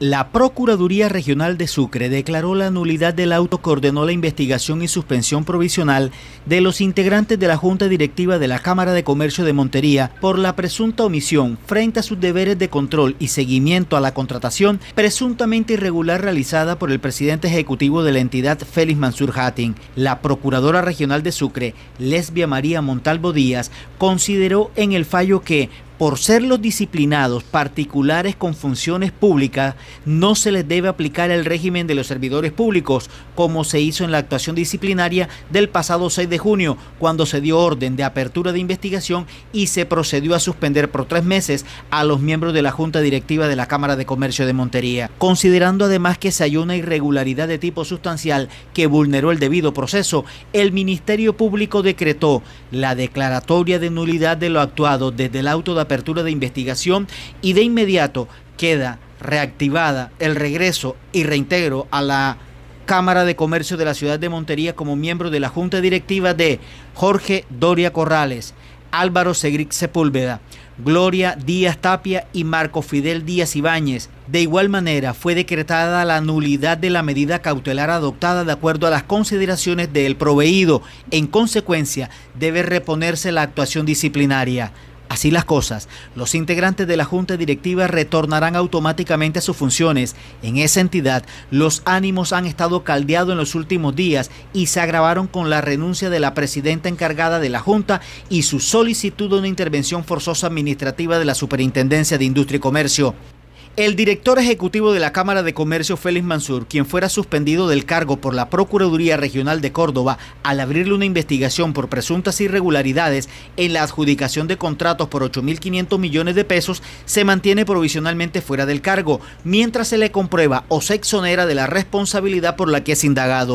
La Procuraduría Regional de Sucre declaró la nulidad del auto que ordenó la investigación y suspensión provisional de los integrantes de la Junta Directiva de la Cámara de Comercio de Montería por la presunta omisión frente a sus deberes de control y seguimiento a la contratación presuntamente irregular realizada por el presidente ejecutivo de la entidad, Félix Mansur hatting La Procuradora Regional de Sucre, Lesbia María Montalvo Díaz, consideró en el fallo que por ser los disciplinados particulares con funciones públicas, no se les debe aplicar el régimen de los servidores públicos, como se hizo en la actuación disciplinaria del pasado 6 de junio, cuando se dio orden de apertura de investigación y se procedió a suspender por tres meses a los miembros de la Junta Directiva de la Cámara de Comercio de Montería, considerando además que se halló una irregularidad de tipo sustancial que vulneró el debido proceso, el Ministerio Público decretó la declaratoria de nulidad de lo actuado desde el auto de apertura de investigación y de inmediato queda reactivada el regreso y reintegro a la Cámara de Comercio de la Ciudad de Montería como miembro de la Junta Directiva de Jorge Doria Corrales, Álvaro Segric Sepúlveda, Gloria Díaz Tapia y Marco Fidel Díaz Ibáñez. De igual manera, fue decretada la nulidad de la medida cautelar adoptada de acuerdo a las consideraciones del proveído. En consecuencia, debe reponerse la actuación disciplinaria. Así las cosas, los integrantes de la Junta Directiva retornarán automáticamente a sus funciones. En esa entidad, los ánimos han estado caldeados en los últimos días y se agravaron con la renuncia de la presidenta encargada de la Junta y su solicitud de una intervención forzosa administrativa de la Superintendencia de Industria y Comercio. El director ejecutivo de la Cámara de Comercio, Félix Mansur, quien fuera suspendido del cargo por la Procuraduría Regional de Córdoba al abrirle una investigación por presuntas irregularidades en la adjudicación de contratos por 8.500 millones de pesos, se mantiene provisionalmente fuera del cargo, mientras se le comprueba o se exonera de la responsabilidad por la que es indagado.